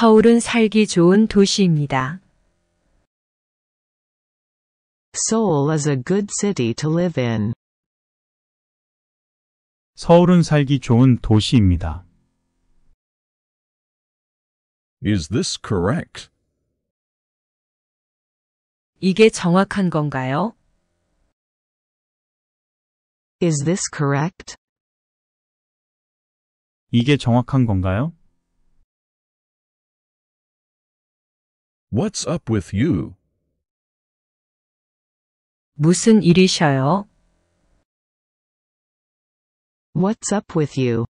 서울은 살기 좋은 도시입니다. Seoul is a good city to live in. 서울은 살기 좋은 도시입니다. Is this correct? 이게 정확한 건가요? Is this correct? 이게 정확한 건가요? What's up with you? 무슨 일이셔요? What's up with you?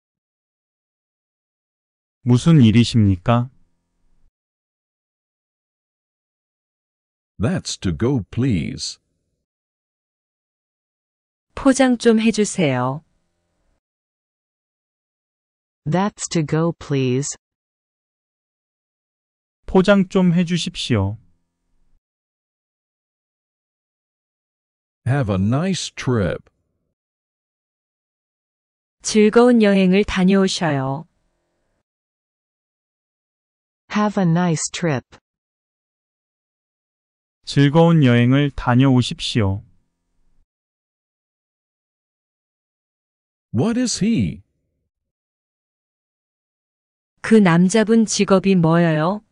무슨 일이십니까? That's to go, please. 포장 좀 해주세요. That's to go, please. 포장 좀 해주십시오. Have a nice trip. 즐거운 여행을 다녀오셔요. Have a nice trip. 즐거운 여행을 다녀오십시오. What is he? 그 남자분 직업이 뭐예요?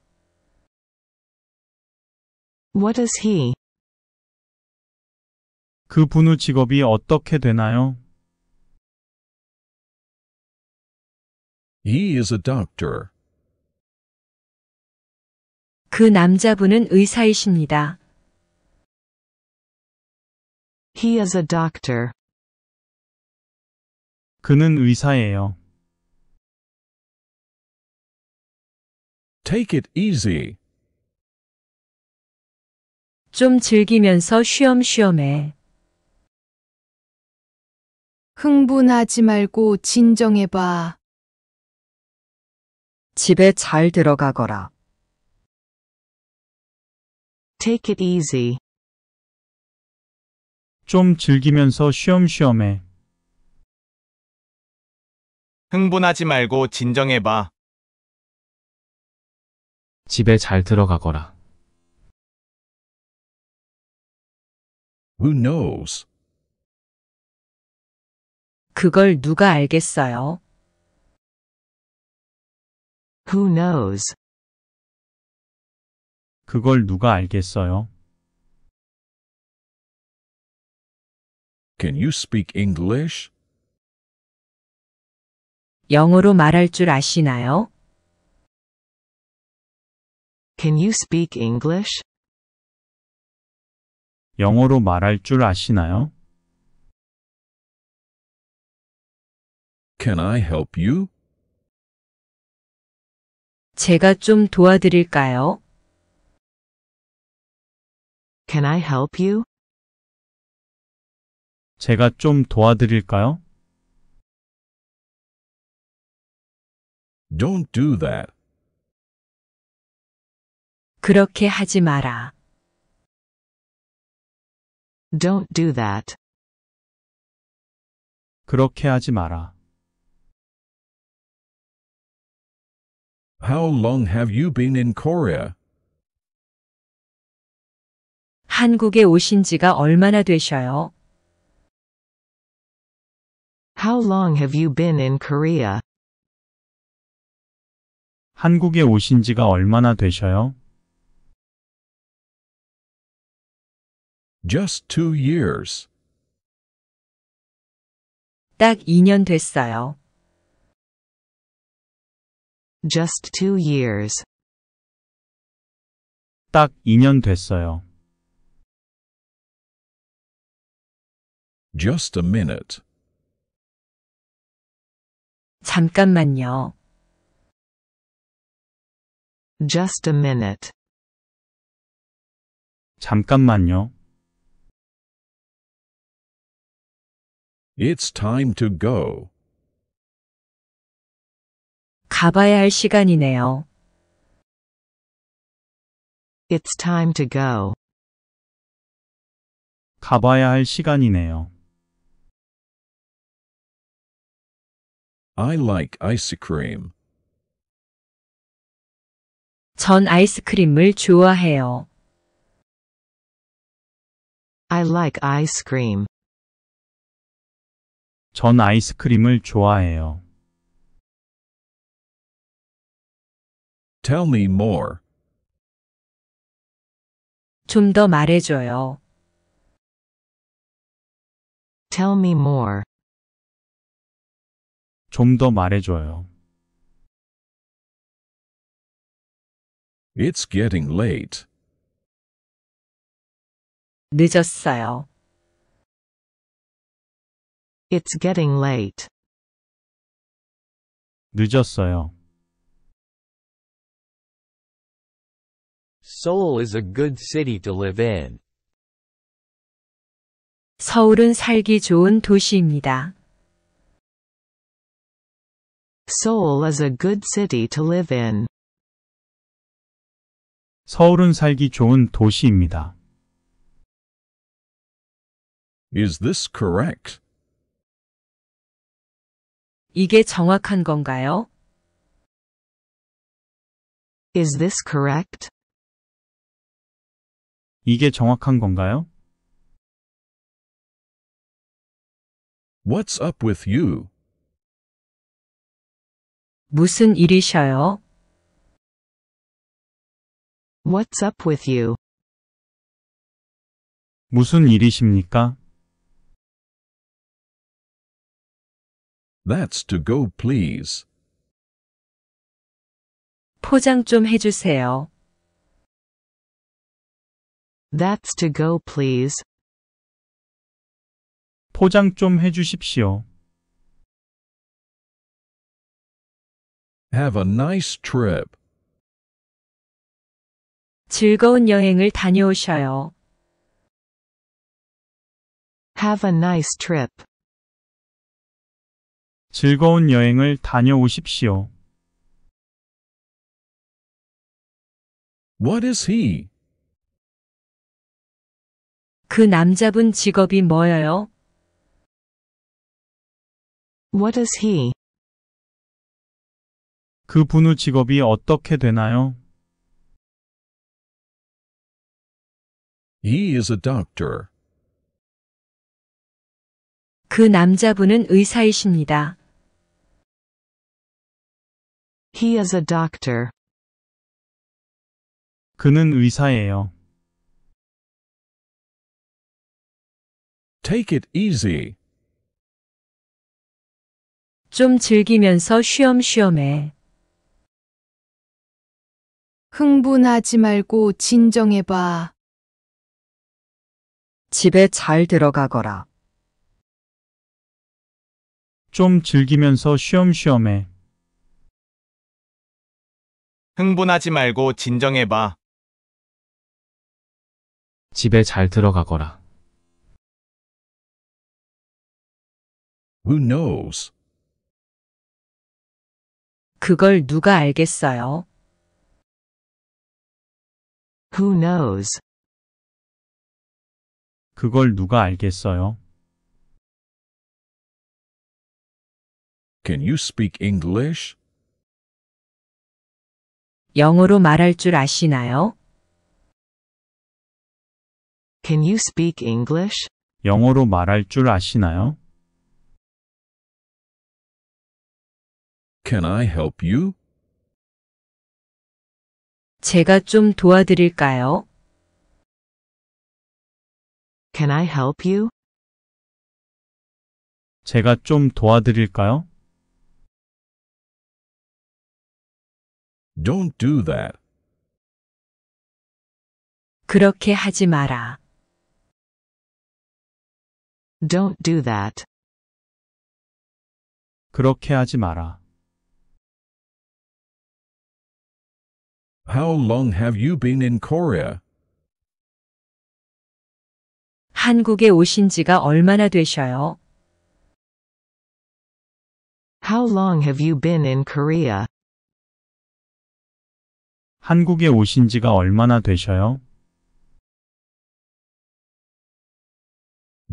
What is he? 그 분의 직업이 어떻게 되나요? He is a doctor. 그 남자분은 의사이십니다. He is a doctor. 그는 의사예요. Take it easy. 좀 즐기면서 쉬엄쉬엄해. 흥분하지 말고 진정해봐. 집에 잘 들어가거라. Take it easy. 좀 즐기면서 쉬엄쉬엄해. 흥분하지 말고 진정해봐. 집에 잘 들어가거라. Who knows? 그걸 누가 알겠어요? Who knows? 그걸 누가 알겠어요? Can you speak English? 영어로 말할 줄 아시나요? Can you speak English? 영어로 말할 줄 아시나요? Can I help you? 제가 좀 도와드릴까요? Can I help you? 제가 좀 도와드릴까요? Don't do that. 그렇게 하지 마라. Don't do that. 그렇게 하지 마라. How long have you been in Korea? 한국에 오신 지가 얼마나 되셔요? How long have you been in Korea? 한국에 오신 지가 얼마나 되셔요? Just two years. 딱 2년 됐어요. Just two years. 딱 2년 됐어요. Just a minute. 잠깐만요. Just a minute. 잠깐만요. It's time to go. 가봐야 할 시간이네요. It's time to go. 가봐야 할 시간이네요. I like ice cream. 전 아이스크림을 좋아해요. I like ice cream. 전 아이스크림을 좋아해요. Tell me more. 좀 더 말해줘요. Tell me more. 좀 더 말해줘요. It's getting late. 늦었어요. It's getting late. 늦었어요. Seoul is a good city to live in. 서울은 살기 좋은 도시입니다. Seoul is a good city to live in. 서울은 살기 좋은 도시입니다. Is this correct? 이게 정확한 건가요? Is this correct? 이게 정확한 건가요? What's up with you? 무슨 일이셔요? What's up with you? 무슨 일이십니까? That's to go, please. 포장 좀 해주세요. That's to go, please. 포장 좀 해주십시오. Have a nice trip. 즐거운 여행을 다녀오셔요. Have a nice trip. 즐거운 여행을 다녀오십시오. What is he? 그 남자분 직업이 뭐예요? What is he? 그분의 직업이 어떻게 되나요? He is a doctor. 그 남자분은 의사이십니다. He is a doctor. 그는 의사예요. Take it easy. 좀 즐기면서 쉬엄쉬엄해. 흥분하지 말고 진정해봐. 집에 잘 들어가거라. 좀 즐기면서 쉬엄쉬엄해. 흥분하지 말고 진정해봐. 집에 잘 들어가거라. Who knows? 그걸 누가 알겠어요? Who knows? 그걸 누가 알겠어요? Can you speak English? 영어로 말할 줄 아시나요? Can you speak English? 영어로 말할 줄 아시나요? Can I help you? 제가 좀 도와드릴까요? Can I help you? 제가 좀 도와드릴까요? Don't do that. 그렇게 하지 마라. Don't do that. 그렇게 하지 마라. How long have you been in Korea? 한국에 오신 지가 얼마나 되셔요? How long have you been in Korea? 한국에 오신 지가 얼마나 되셔요?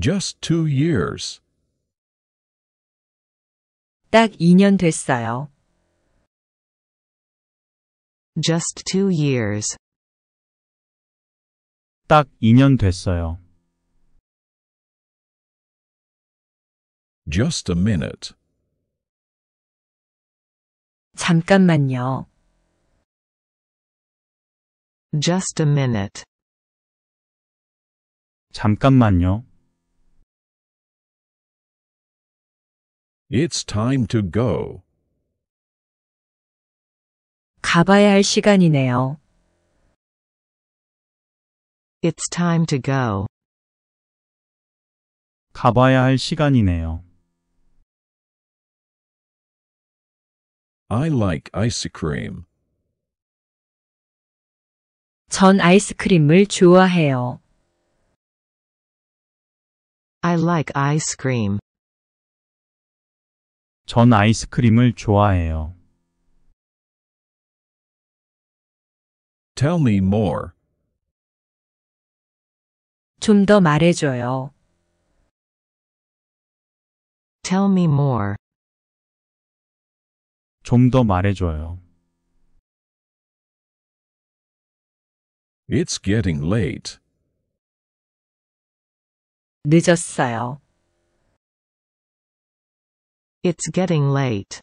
Just two years. 딱 2년 됐어요. Just two years. 딱 2년 됐어요. Just a minute. 잠깐만요. Just a minute. 잠깐만요. It's time to go. 가봐야 할 시간이네요. It's time to go. 가봐야 할 시간이네요. I like ice cream. 전 아이스크림을 좋아해요. I like ice cream. 전 아이스크림을 좋아해요. Tell me more. 좀 더 말해줘요. Tell me more. 좀 더 말해줘요. It's getting late. 늦었어요. It's getting late.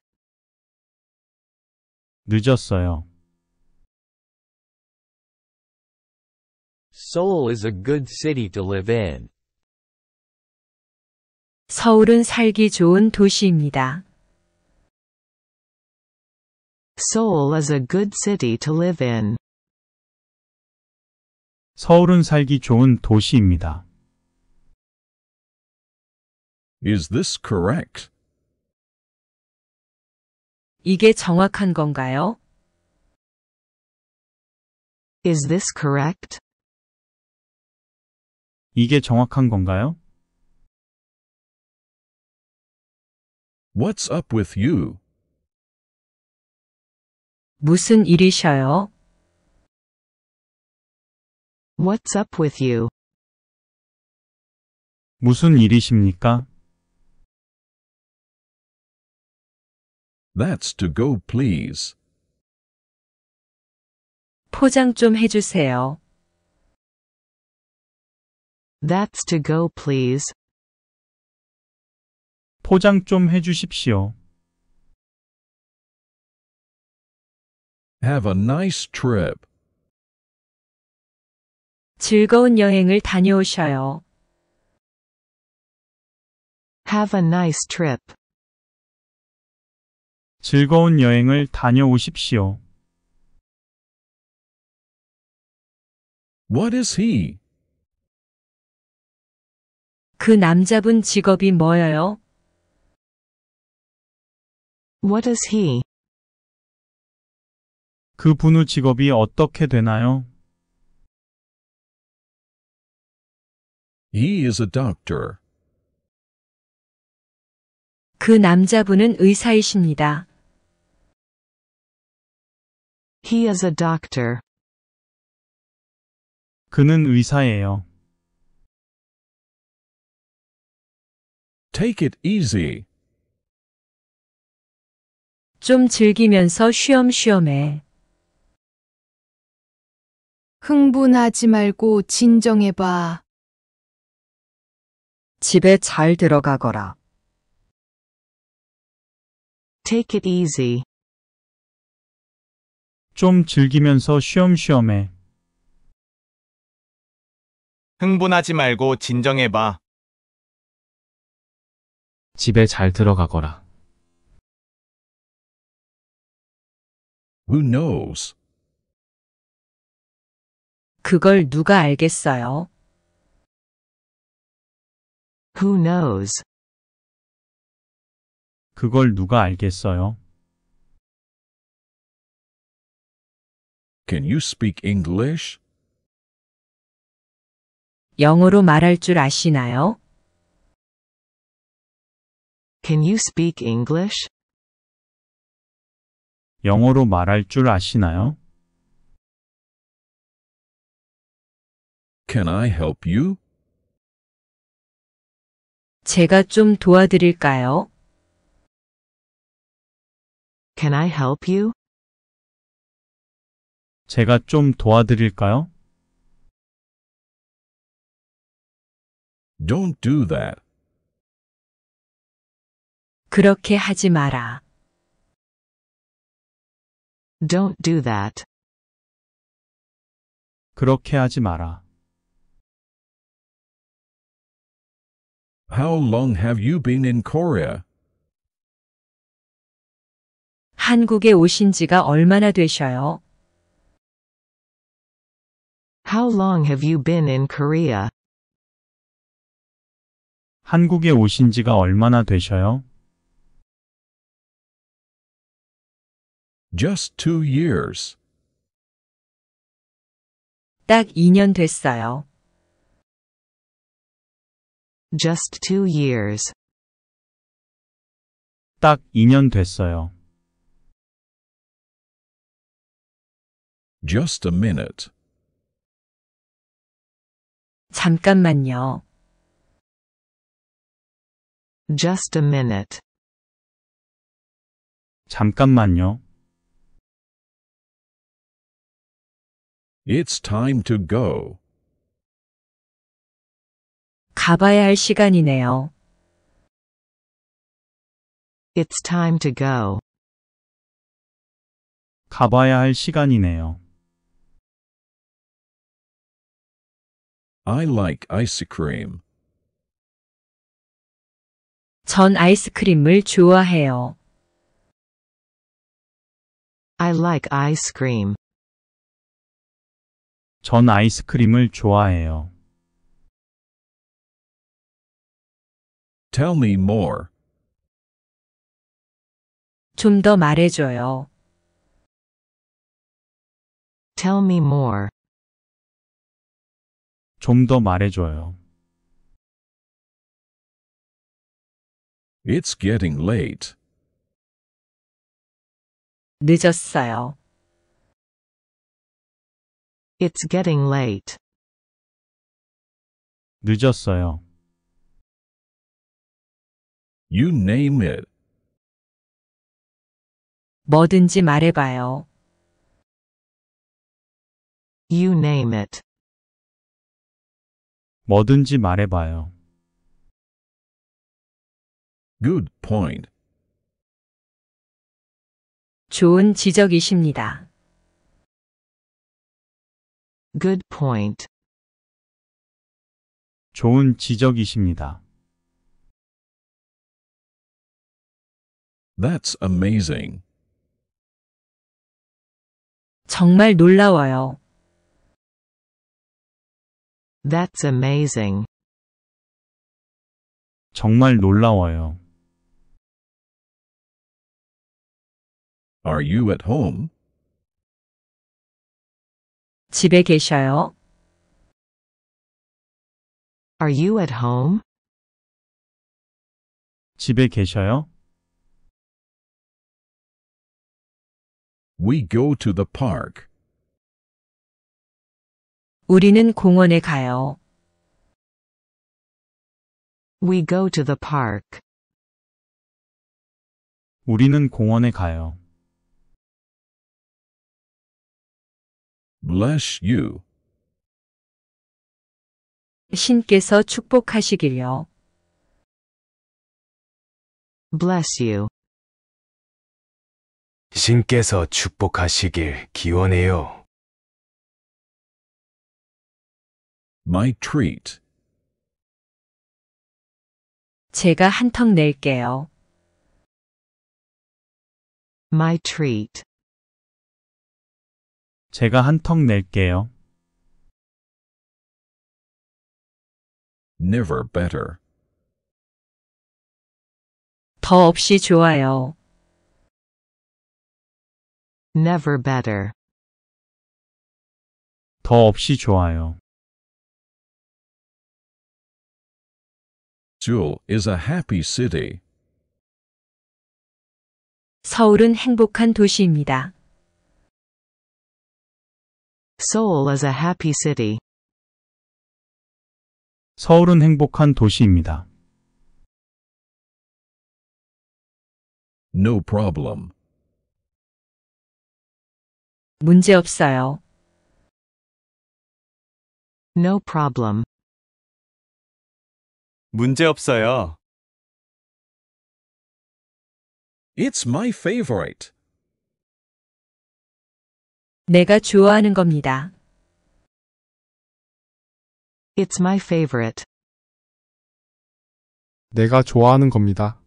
늦었어요. Seoul is a good city to live in. 서울은 살기 좋은 도시입니다. Seoul is a good city to live in. 서울은 살기 좋은 도시입니다. Is this correct? 이게 정확한 건가요? Is this correct? 이게 정확한 건가요? What's up with you? 무슨 일이셔요? What's up with you? 무슨 일이십니까? That's to go, please. 포장 좀 해주세요. That's to go, please. 포장 좀 해주십시오. Have a nice trip. 즐거운 여행을 다녀오셔요. Have a nice trip. 즐거운 여행을 다녀오십시오. What is he? 그 남자분 직업이 뭐예요? What is he? 그 분우 직업이 어떻게 되나요? He is a doctor. 그 남자분은 의사이십니다. He is a doctor. 그는 의사예요. Take it easy. 좀 즐기면서 쉬엄쉬엄해. 흥분하지 말고 진정해봐. 집에 잘 들어가거라. Take it easy. 좀 즐기면서 쉬엄쉬엄 해. 흥분하지 말고 진정해봐. 집에 잘 들어가거라. Who knows? 그걸 누가 알겠어요? Who knows? 그걸 누가 알겠어요? Can you speak English? 영어로 말할 줄 아시나요? Can you speak English? 영어로 말할 줄 아시나요? Can I help you? 제가 좀 도와드릴까요? Can I help you? 제가 좀 도와드릴까요? Don't do that. 그렇게 하지 마라. Don't do that. 그렇게 하지 마라. How long have you been in Korea? 한국에 오신 지가 얼마나 되셔요? How long have you been in Korea? 한국에 오신 지가 얼마나 되셔요? Just two years. 딱 2년 됐어요. Just two years. 딱 2년 됐어요. Just a minute. 잠깐만요. Just a minute. 잠깐만요. It's time to go. 가봐야 할 시간이네요. It's time to go. 가봐야 할 시간이네요. I like ice cream. 전 아이스크림을 좋아해요. I like ice cream. 전 아이스크림을 좋아해요. Tell me more. 좀 더 말해줘요. Tell me more. 좀 더 말해줘요. It's getting late. 늦었어요. It's getting late. 늦었어요. You name it. 뭐든지 말해봐요. You name it. 뭐든지 말해봐요. Good point. 좋은 지적이십니다. Good point. 좋은 지적이십니다. That's amazing. 정말 놀라워요. That's amazing. 정말 놀라워요. Are you at home? 집에 계셔요? Are you at home? 집에 계셔요? We go to the park. 우리는 공원에 가요. We go to the park. 우리는 공원에 가요. Bless you. 신께서 축복하시길요. Bless you. 신께서 축복하시길 기원해요. My treat. 제가 한 턱 낼게요. My treat. 제가 한턱 낼게요. Never better. 더 없이 좋아요. Never better. 더 없이 좋아요. Seoul is a happy city. 서울은 행복한 도시입니다. Seoul is a happy city. 서울은 행복한 도시입니다. No problem. 문제없어요. No problem. 문제없어요. It's my favorite. 내가 좋아하는 겁니다. It's my favorite. 내가 좋아하는 겁니다.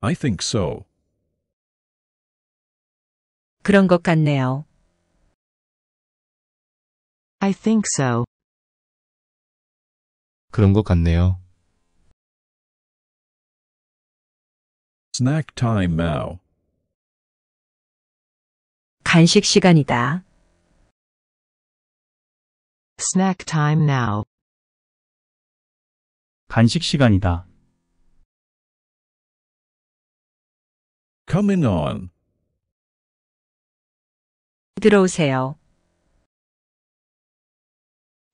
I think so. 그런 것 같네요. I think so. 그런 것 같네요. Snack time now. 간식 시간이다. Snack time now. 간식 시간이다. Coming on. 들어오세요.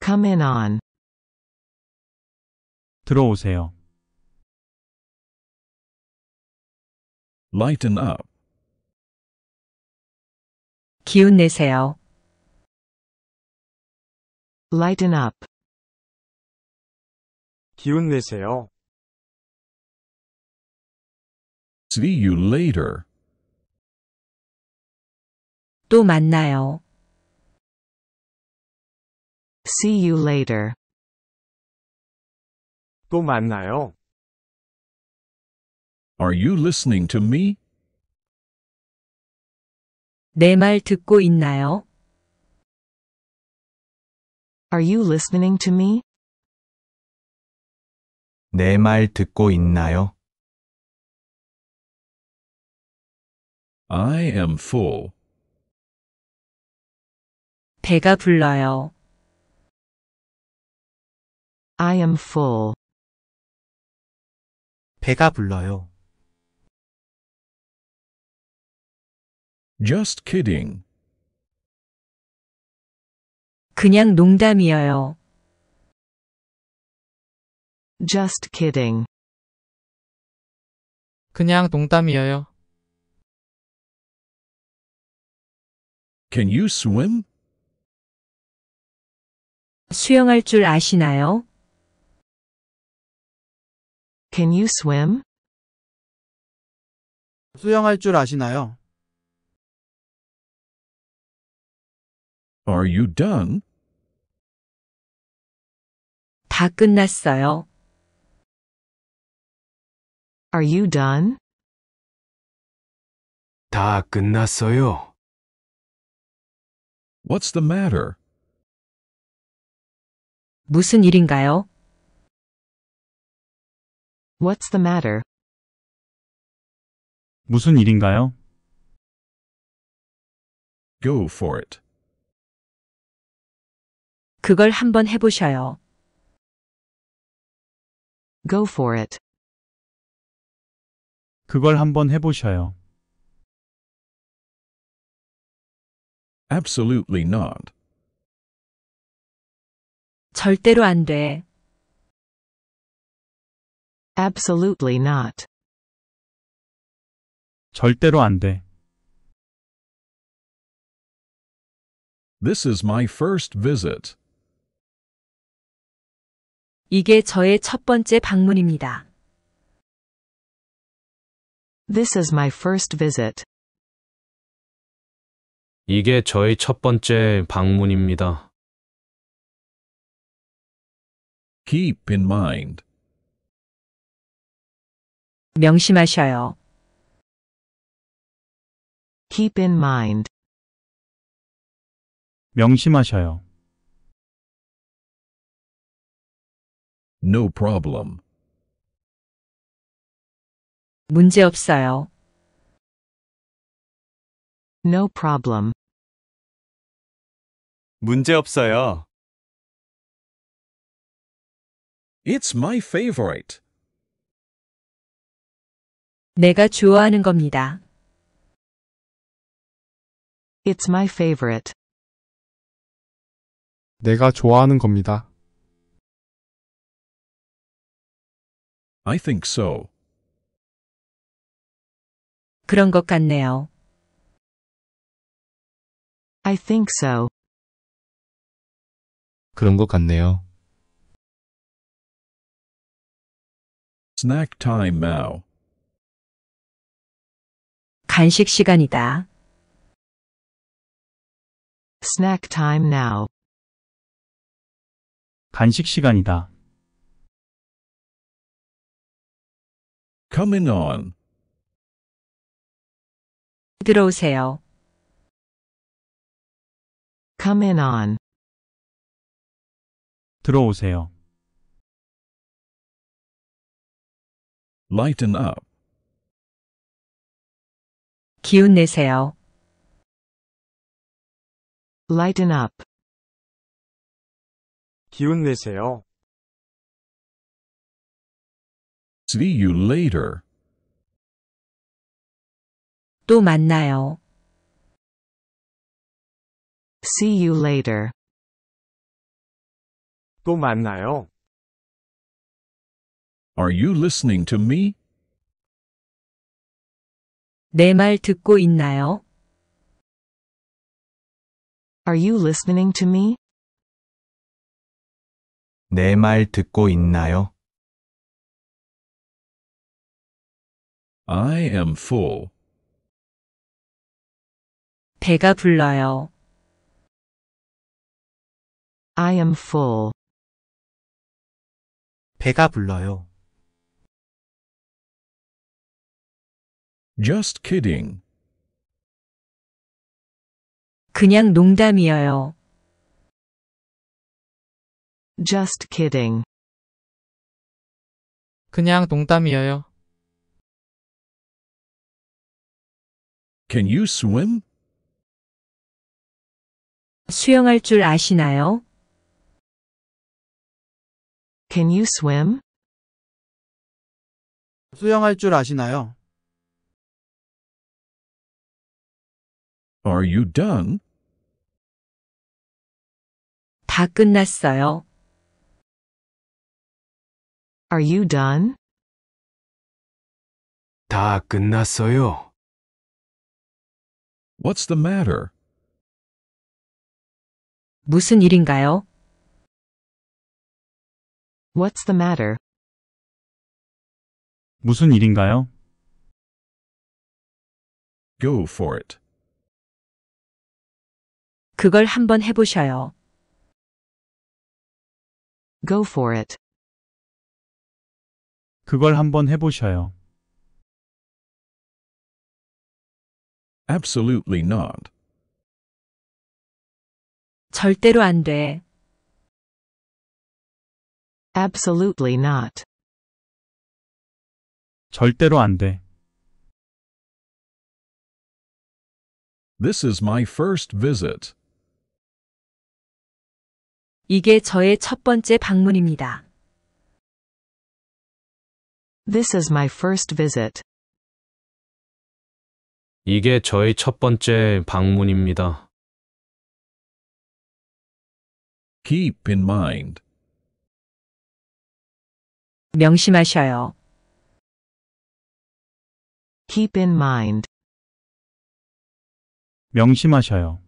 Come in on. 들어오세요. Lighten up. 기운 내세요. Lighten up. 기운 내세요. See you later. 또 만나요. See you later. 또 만나요. Are you listening to me? 듣고 있나요? Are you listening to me? 듣고 있나요? I am full. 배가 불러요. I am full. 배가 불러요. Just kidding. 그냥 농담이에요. Just kidding. 그냥 농담이에요. Can you swim? 수영할 줄 아시나요? Can you swim? 수영할 줄 아시나요? Are you done? 다 끝났어요. Are you done? 다 끝났어요. What's the matter? 무슨 일인가요? What's the matter? 무슨 일인가요? Go for it. 그걸 한번 해보셔요. Go for it. 그걸 한번 해보셔요. Absolutely not. 절대로 안 돼. Absolutely not. 절대로 안 돼. This is my first visit. 이게 저의 첫 번째 방문입니다. This is my first visit. 이게 저의 첫 번째 방문입니다. Keep in mind. 명심하셔요. Keep in mind. 명심하셔요. No problem. 문제 없어요. No problem. 문제 없어요. It's my favorite. 내가 좋아하는 겁니다. It's my favorite. 내가 좋아하는 겁니다. I think so. 그런 것 같네요. I think so. 그런 것 같네요. Snack time now. 간식 시간이다. Snack time now. 간식 시간이다. Coming on. 들어오세요. Come in on. 들어오세요. Lighten up. 기운 내세요. Lighten up. 기운 내세요. See you later. 또 만나요. See you later. 또 만나요. Are you listening to me? 내말 듣고 있나요? Are you listening to me? 내 듣고 있나요? I am full. 배가 불러요. I am full. 배가 불러요. Just kidding. 그냥 농담이에요. Just kidding. 그냥 농담이에요. Can you swim? 수영할 줄 아시나요? Can you swim? 수영할 줄 아시나요? Are you done? 다 끝났어요. Are you done? 다 끝났어요. What's the matter? 무슨 일인가요? What's the matter? 무슨 일인가요? Go for it. 그걸 한번 해보셔요. Go for it. 그걸 한번 해보셔요. Absolutely not. 절대로 안 돼. Absolutely not. 절대로 안 돼. This is my first visit. 이게 저의 첫 번째 방문입니다. This is my first visit. 이게 저의 첫 번째 방문입니다. Keep in mind. 명심하셔요. Keep in mind. 명심하셔요.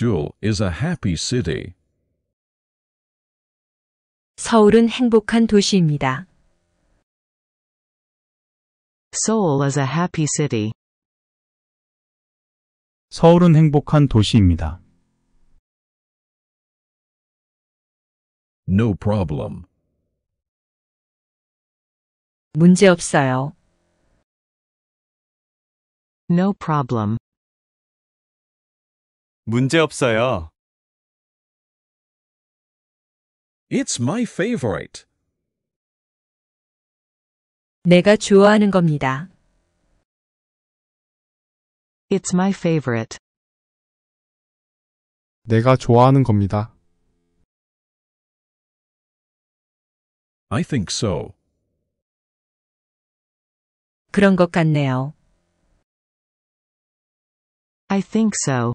Seoul is a happy city. 서울은 행복한 도시입니다. Seoul is a happy city. 서울은 행복한 도시입니다. No problem. 문제 없어요. No problem. 문제없어요. It's my favorite. 내가 좋아하는 겁니다. It's my favorite. 내가 좋아하는 겁니다. I think so. 그런 것 같네요. I think so.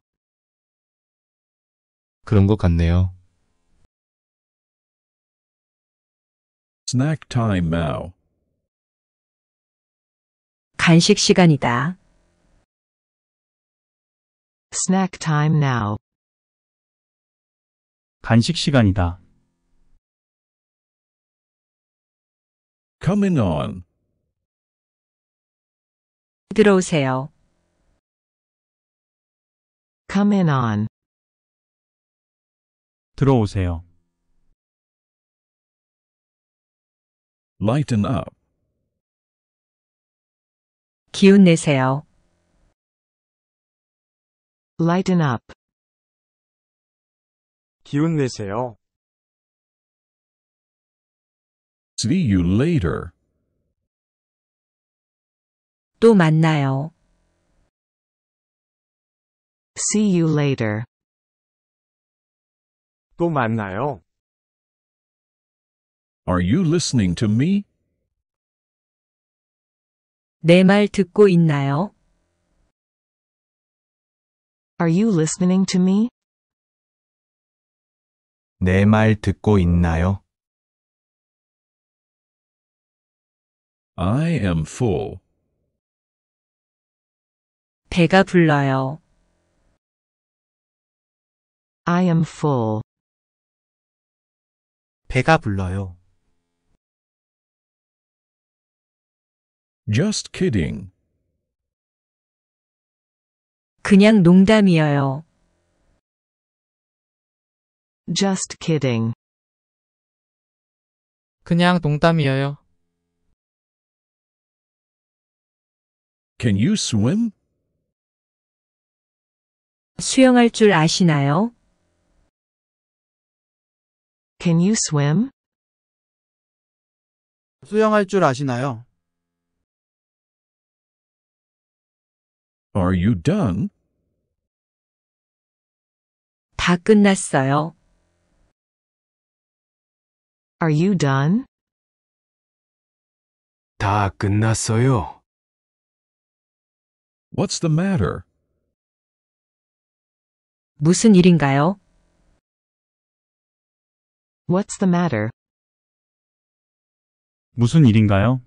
그런 것 같네요. Snack time now. 간식 시간이다. Snack time now. 간식 시간이다. Coming on. 들어오세요. Come in on. 들어오세요. Lighten up. 기운 내세요. Lighten up. 기운 내세요. See you later. 또 만나요. See you later. 또 만나요. Are you listening to me? you listening 듣고 있나요? Are you listening to me? 듣고 있나요? I am full. 배가 불러요. I am full. 배가 불러요. Just kidding. 그냥 농담이에요. Just kidding. 그냥 농담이에요. Can you swim? 수영할 줄 아시나요? Can you swim? 수영할 줄 아시나요? Are you done? 다 끝났어요. Are you done? 다 끝났어요. What's the matter? 무슨 일인가요? What's the matter? 무슨 일인가요?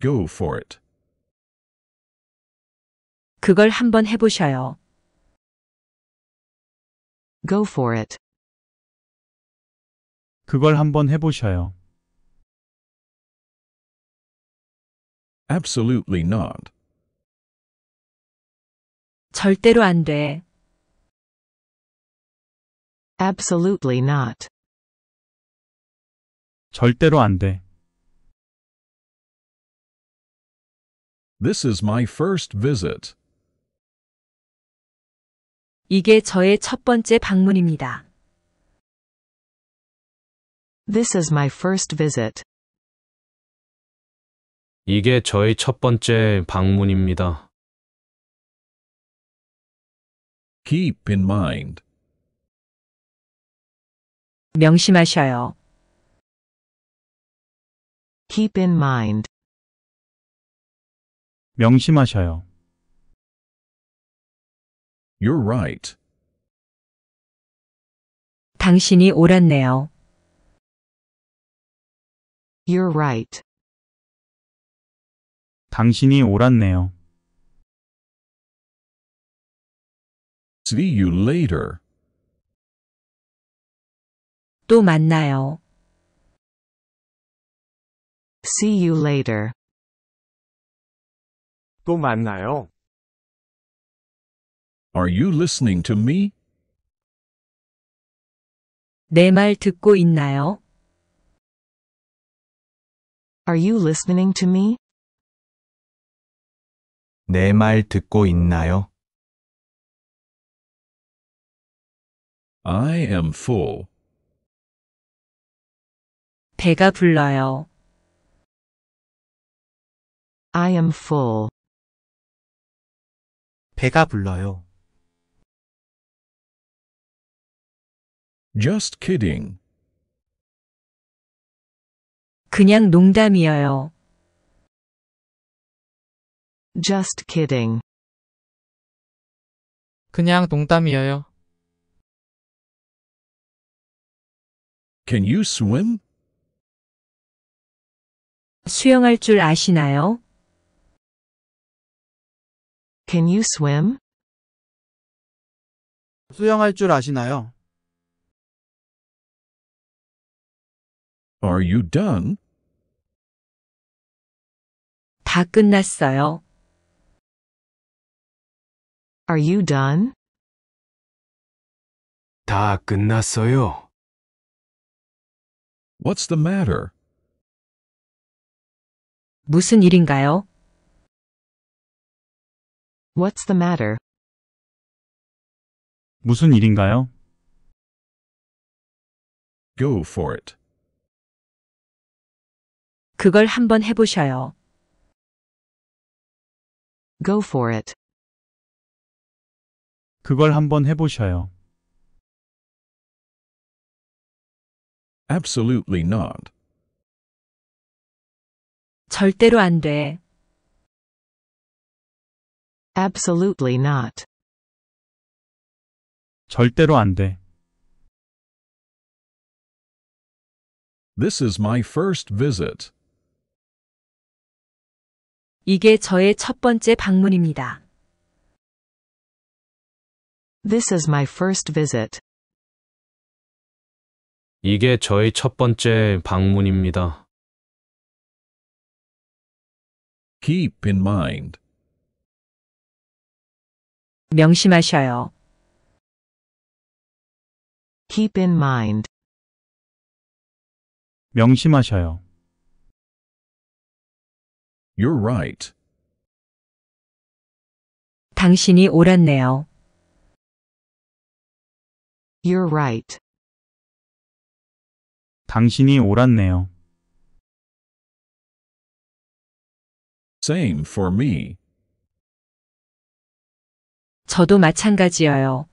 Go for it. 그걸 한번 해보셔요. Go for it. 그걸 한번 해보셔요. Absolutely not. 절대로 안 돼. Absolutely not. 절대로 안 돼. This is my first visit. 이게 저의 첫 번째 방문입니다. This is my first visit. 이게 저의 첫 번째 방문입니다. Keep in mind. 명심하셔요. Keep in mind. 명심하셔요. You're right. 당신이 옳았네요. You're right. 당신이 옳았네요. See you later. 또 만나요. See you later. 또 만나요. Are you listening to me? 내 말 듣고 있나요? Are you listening to me? 내 말 듣고 있나요? I am full. 배가 불러요. I am full. 배가 불러요. Just kidding. 그냥 농담이에요. Just kidding. 그냥 농담이에요. Can you swim? 수영할 줄 아시나요? Can you swim? 수영할 줄 아시나요? Are you done? 다 끝났어요. Are you done? 다 끝났어요. What's the matter? 무슨 일인가요? What's the matter? 무슨 일인가요? Go for it. 그걸 한번 해보셔요. Go for it. 그걸 한번 해보셔요. Absolutely not. 절대로 안 돼. Absolutely not. 절대로 안 돼. This is my first visit. 이게 저의 첫 번째 방문입니다. This is my first visit. 이게 저의 첫 번째 방문입니다. Keep in mind. 명심하셔요. Keep in mind. 명심하셔요. You're right. 당신이 옳았네요. You're right. 당신이 옳았네요. Same for me. 저도 마찬가지예요.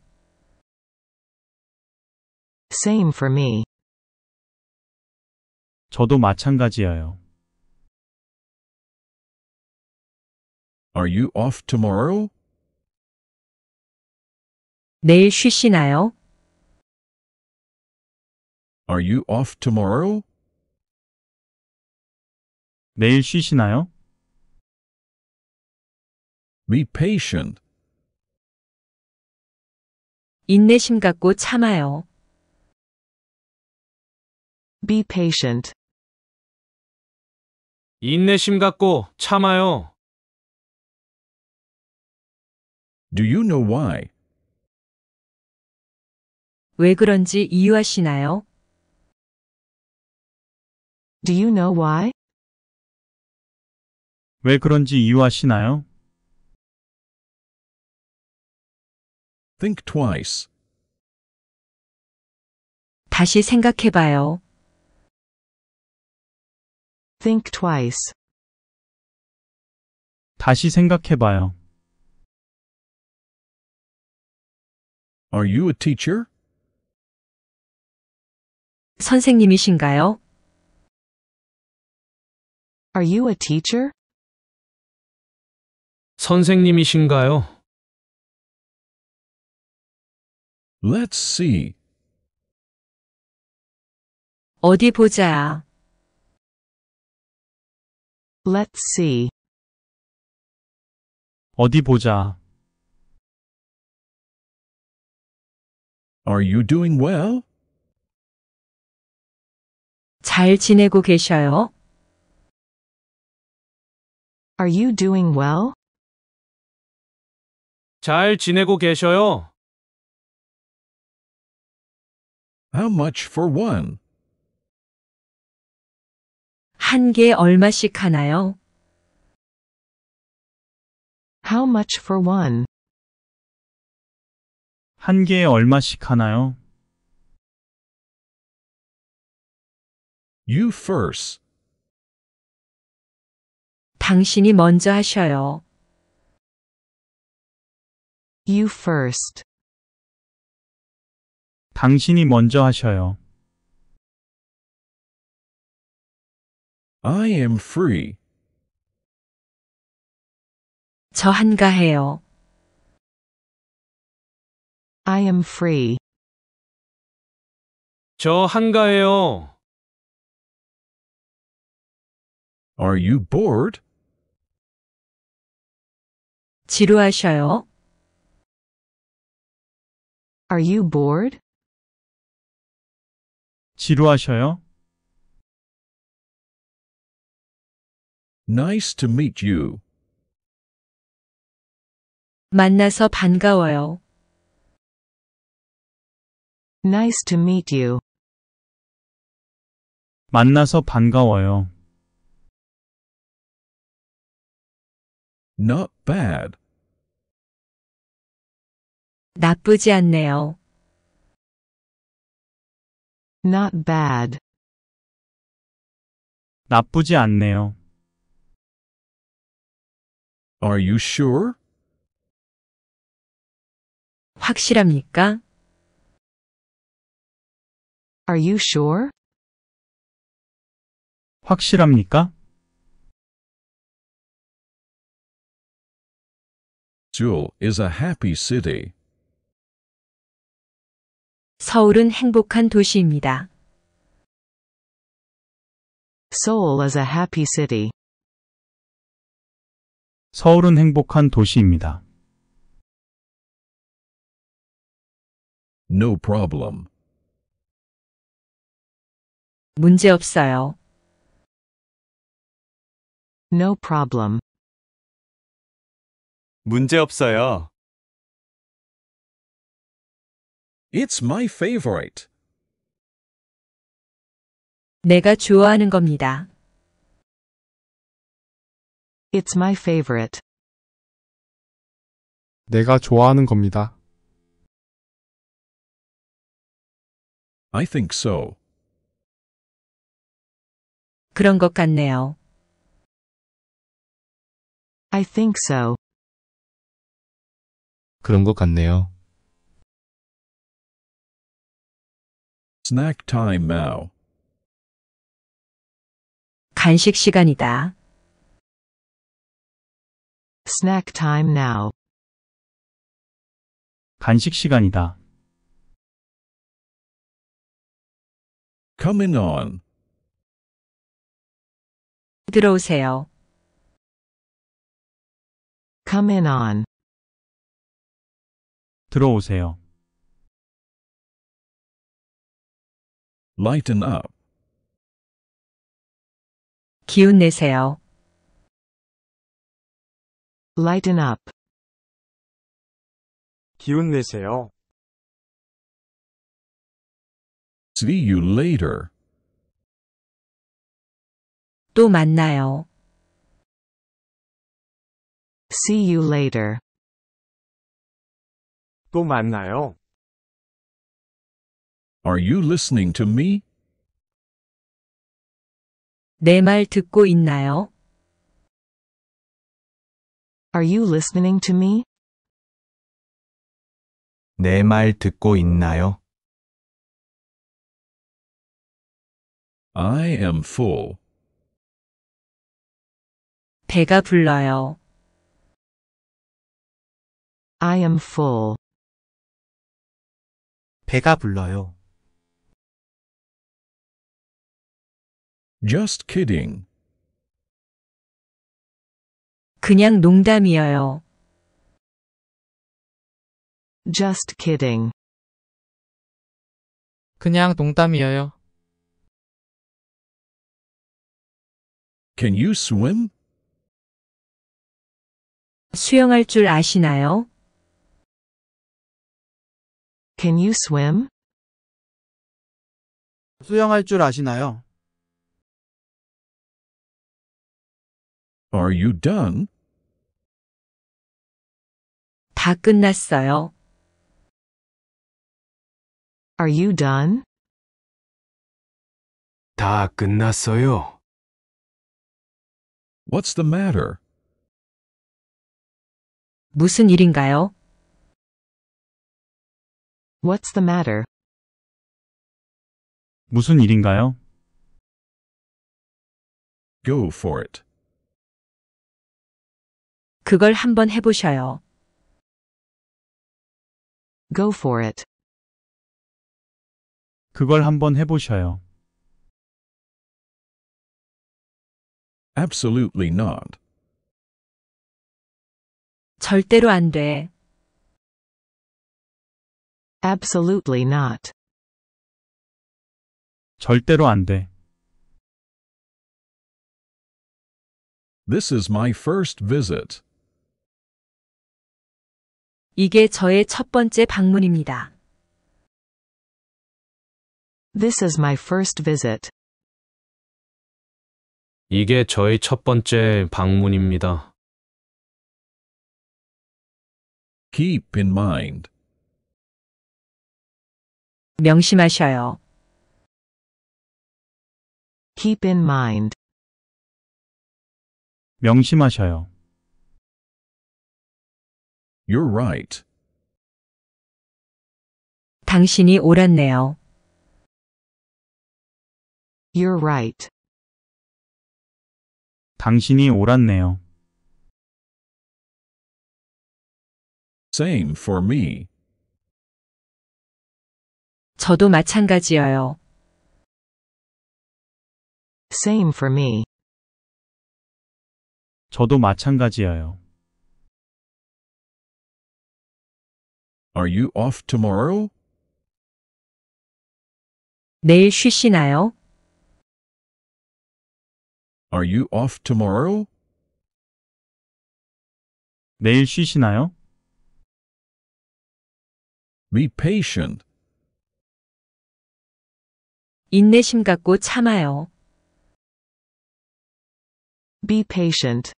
Same for me. 저도 마찬가지예요. Are you off tomorrow? 내일 쉬시나요? Are you off tomorrow? 내일 쉬시나요? Be patient. 인내심 갖고 참아요. Be patient. 인내심 갖고 참아요. Do you know why? 왜 그런지 이유하시나요? Do you know why? 왜 그런지 이유하시나요? Think twice. 다시 생각해봐요. Think twice. 다시 생각해봐요. Are you a teacher? 선생님이신가요? Are you a teacher? 선생님이신가요? Let's see. 어디 보자. Let's see. 어디 보자. Are you doing well? 잘 지내고 계셔요? Are you doing well? 잘 지내고 계셔요? How much for one? 한 개 얼마씩 하나요? How much for one? 한 개에 얼마씩 하나요? You first. 당신이 먼저 하셔요. You first. 당신이 먼저 하셔요. I am free. 저 한가해요. I am free. 저 한가해요. Are you bored? 지루하셔요? Are you bored? 지루하셔요? Nice to meet you. 만나서 반가워요. Nice to meet you. 만나서 반가워요. Not bad. 나쁘지 않네요. Not bad. 나쁘지 않네요. Are you sure? 확실합니까? Are you sure? 확실합니까? Seoul is a happy city. 서울은 행복한 도시입니다. Seoul is a happy city. 서울은 행복한 도시입니다. No problem. 문제 없어요. No problem. 문제 없어요. It's my favorite. 내가 좋아하는 겁니다. It's my favorite. 내가 좋아하는 겁니다. I think so. 그런 것 같네요. I think so. 그런 것 같네요. Snack time now. 간식 시간이다. Snack time now. 간식 시간이다. Coming on. 들어오세요. Come in on. 들어오세요. Lighten up. 기운 내세요. Lighten up. 기운 내세요. See you later. 또 만나요. See you later. 또 만나요. Are you listening to me? 내말 듣고 있나요? Are you listening to me? 내 듣고 있나요? I am full. 배가 불러요. I am full. 배가 불러요. Just kidding. 그냥 농담이에요. Just kidding. 그냥 농담이에요. Can you swim? 수영할 줄 아시나요? Can you swim? 수영할 줄 아시나요? Are you done? 다 끝났어요. Are you done? 다 끝났어요. What's the matter? 무슨 일인가요? What's the matter? 무슨 일인가요? Go for it. 그걸 한번 해보셔요. Go for it. 그걸 한번 해보셔요. Absolutely not. 절대로 안 돼. Absolutely not. 절대로 안 돼. This is my first visit. 이게 저의 첫 번째 방문입니다. This is my first visit. 이게 저의 첫 번째 방문입니다. Keep in mind. 명심하셔요. Keep in mind. 명심하셔요. You're right. 당신이 옳았네요. You're right. 당신이 옳았네요. Same for me. 저도 마찬가지예요. Same for me. 저도 마찬가지예요. Are you off tomorrow? 내일 쉬시나요? Are you off tomorrow? 내일 쉬시나요? Be patient. 인내심 갖고 참아요. Be patient.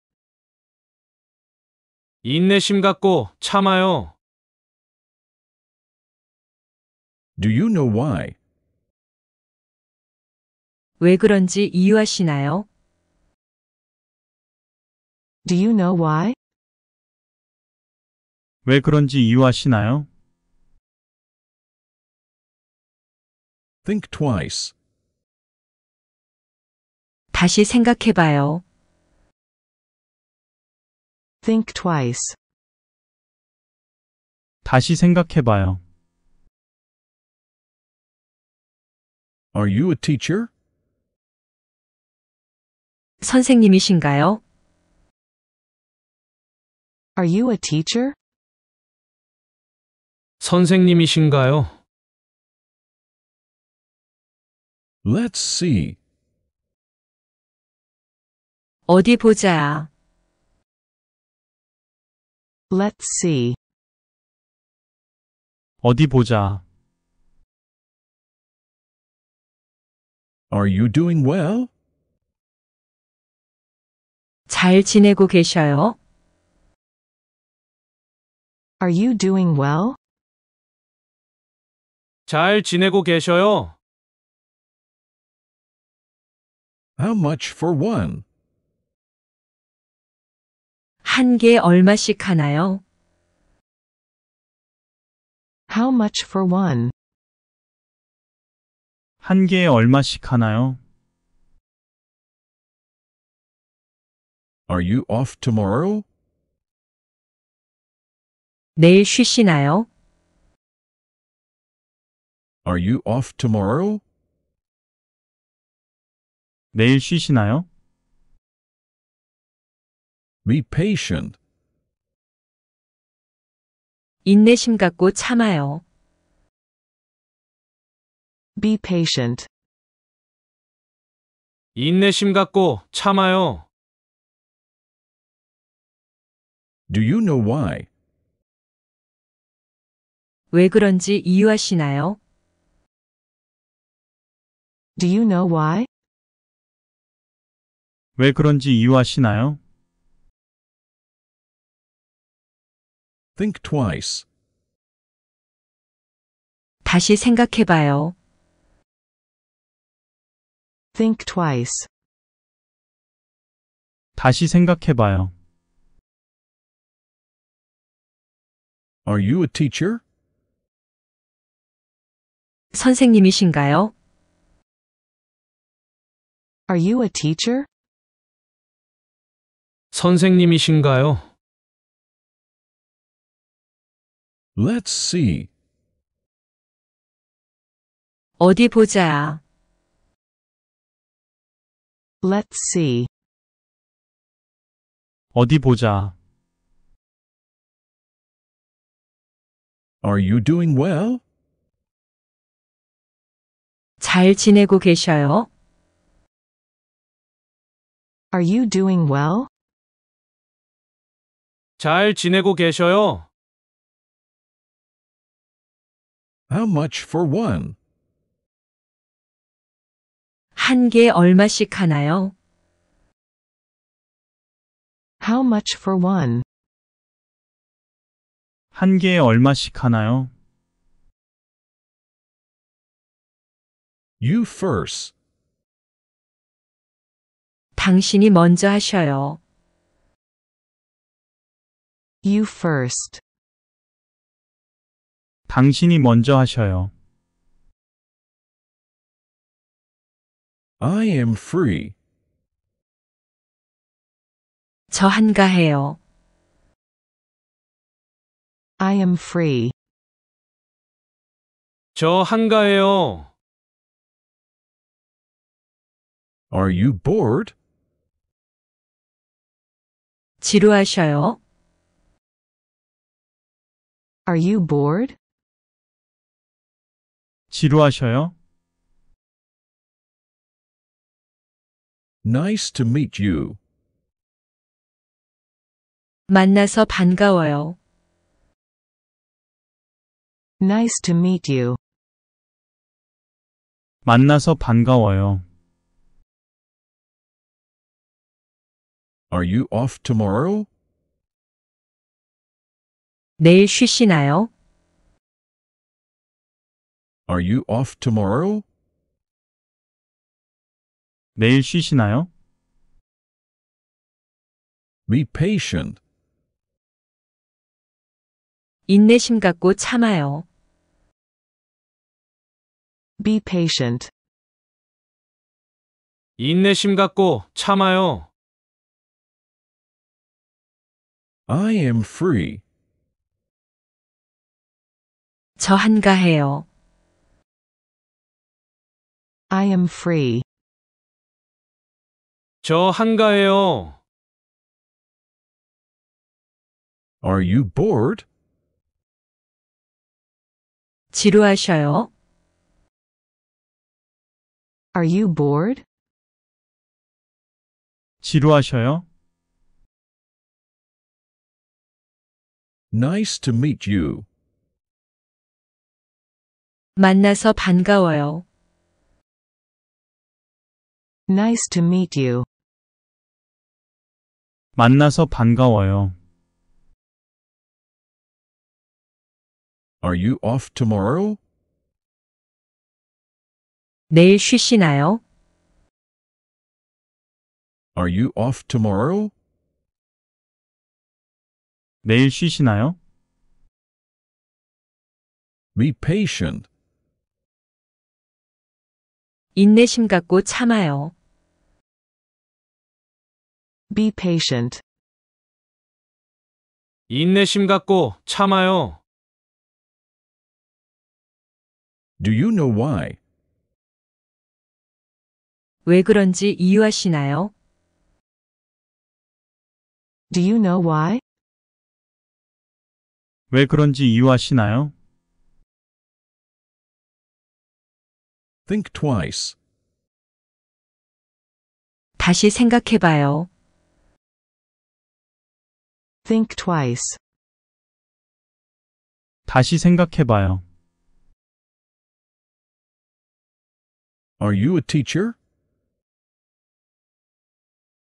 인내심 갖고 참아요. Do you know why? 왜 그런지 이유하시나요? Do you know why? 왜 그런지 이유하시나요? Think twice. 다시 생각해봐요. Think twice. 다시 생각해봐요. Are you a teacher? 선생님이신가요? Are you a teacher? 선생님이신가요? Let's see. 어디 보자. Let's see. 어디 보자. Are you doing well? 잘 지내고 계셔요? Are you doing well? 잘 지내고 계셔요? How much for one? 한 개 얼마씩 하나요? How much for one? 한 개에 얼마씩 하나요? Are you off tomorrow? 내일 쉬시나요? Are you off tomorrow? 내일 쉬시나요? Be patient. 인내심 갖고 참아요. Be patient. 인내심 갖고 참아요. Do you know why? 왜 그런지 이유하시나요? Do you know why? 왜 그런지 이유하시나요? Think twice. 다시 생각해봐요. Think twice. 다시 생각해봐요. Are you a teacher? 선생님이신가요? Are you a teacher? 선생님이신가요? Let's see. 어디 보자. Let's see. 어디 보자. Are you doing well? 잘 지내고 계셔요? Are you doing well? 잘 지내고 계셔요? How much for one? 한개 얼마씩 하나요? How much for one? 한 개에 얼마씩 하나요? You first. 당신이 먼저 하셔요. You first. 당신이 먼저 하셔요. I am free. 저 한가해요. I am free. 저 한가해요. Are you bored? 지루하셔요? Are you bored? 지루하셔요? Nice to meet you. 만나서 반가워요. Nice to meet you. 만나서 반가워요. Are you off tomorrow? 내일 쉬시나요? Are you off tomorrow? 내일 쉬시나요? Be patient. 인내심 갖고 참아요. Be patient. 인내심 갖고 참아요. I am free. 저 한가해요. I am free. 저 한가해요. Are you bored? 지루하셔요? Are you bored? 지루하셔요? Nice to meet you. 만나서 반가워요. Nice to meet you. 만나서 반가워요. Are you off tomorrow? 내일 쉬시나요? Are you off tomorrow? 내일 쉬시나요? Be patient. 인내심 갖고 참아요. Be patient. 인내심 갖고 참아요. Do you know why? 왜 그런지 이유하시나요? Do you know why? 왜 그런지 이유하시나요? Think twice. 다시 생각해봐요. Think twice. 다시 생각해봐요. Are you a teacher?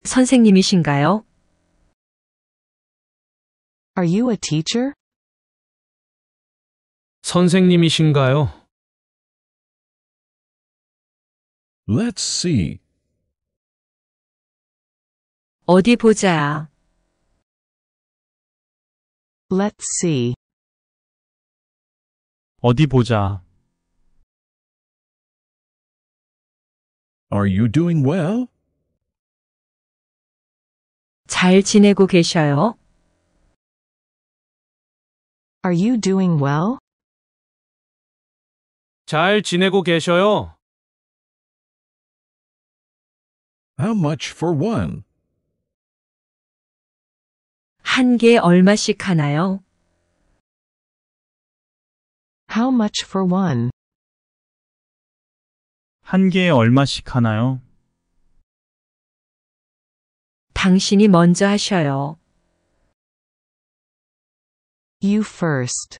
선생님이신가요? Are you a teacher? 선생님이신가요? Let's see. 어디 보자. Let's see. 어디 보자. Are you doing well? 잘 지내고 계셔요? Are you doing well? 잘 지내고 계셔요? How much for one? 한개 얼마씩 하나요? How much for one? 한 개에 얼마씩 하나요? 당신이 먼저 하셔요. You first.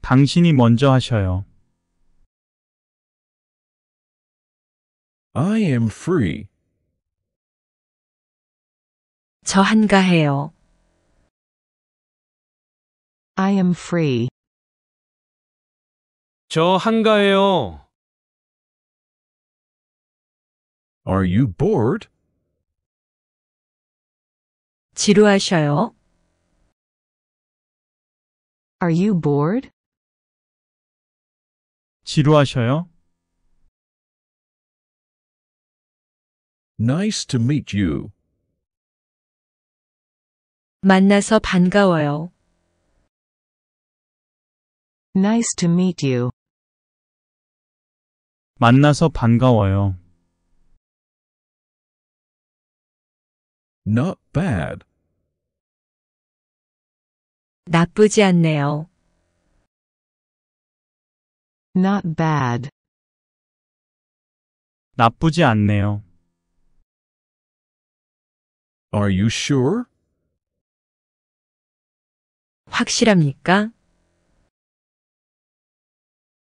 당신이 먼저 하셔요. I am free. 저 한가해요. I am free. 저 한가해요. Are you bored? 지루하셔요? Are you bored? 지루하셔요? Nice to meet you. 만나서 반가워요. Nice to meet you. 만나서 반가워요. Not bad. 나쁘지 않네요. Not bad. 나쁘지 않네요. Are you sure? 확실합니까?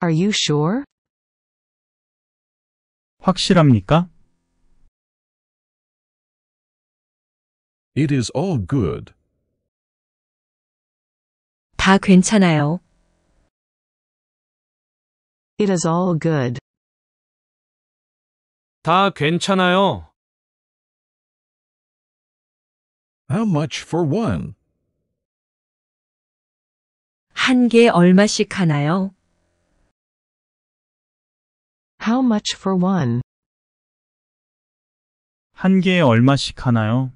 Are you sure? 확실합니까? It is all good. 다 괜찮아요. It is all good. 다 괜찮아요. How much for one? 한개 얼마씩 하나요? How much for one? 한 개에 얼마씩 하나요?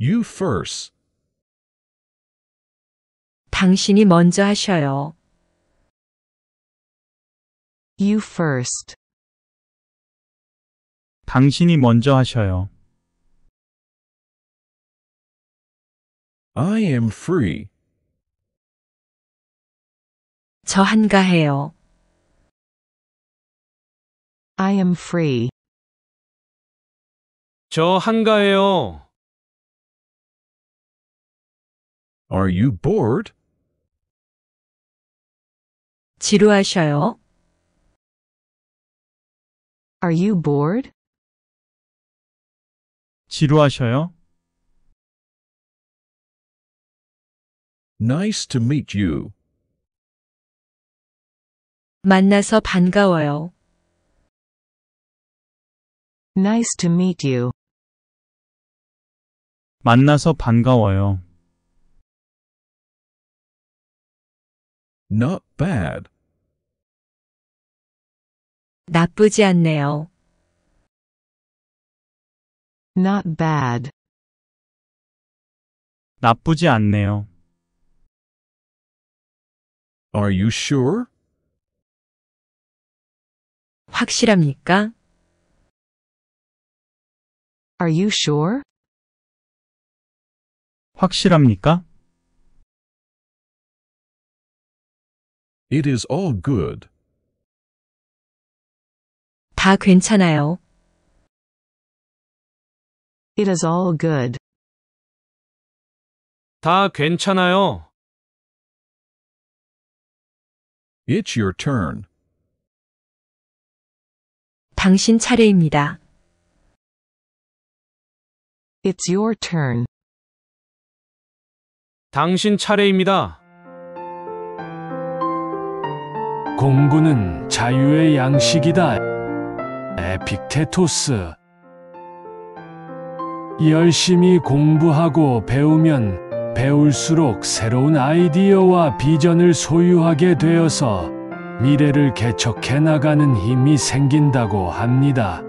You first. 당신이 먼저 하셔요. You first. 당신이 먼저 하셔요. I am free. 저 한가해요. I am free. 저 한가해요. Are you bored? 지루하셔요? Are you bored? 지루하셔요? Nice to meet you. 만나서 반가워요. Nice to meet you. 만나서 반가워요. Not bad. 나쁘지 않네요. Not bad. 나쁘지 않네요. Are you sure? 확실합니까? Are you sure? 확실합니까? It is all good. 다 괜찮아요. It is all good. 다 괜찮아요. It's your turn. 당신 차례입니다. It's your turn. 당신 차례입니다. 공구는 자유의 양식이다. 에픽테토스. 열심히 공부하고 배우면 배울수록 새로운 아이디어와 비전을 소유하게 되어서 미래를 개척해 나가는 힘이 생긴다고 합니다.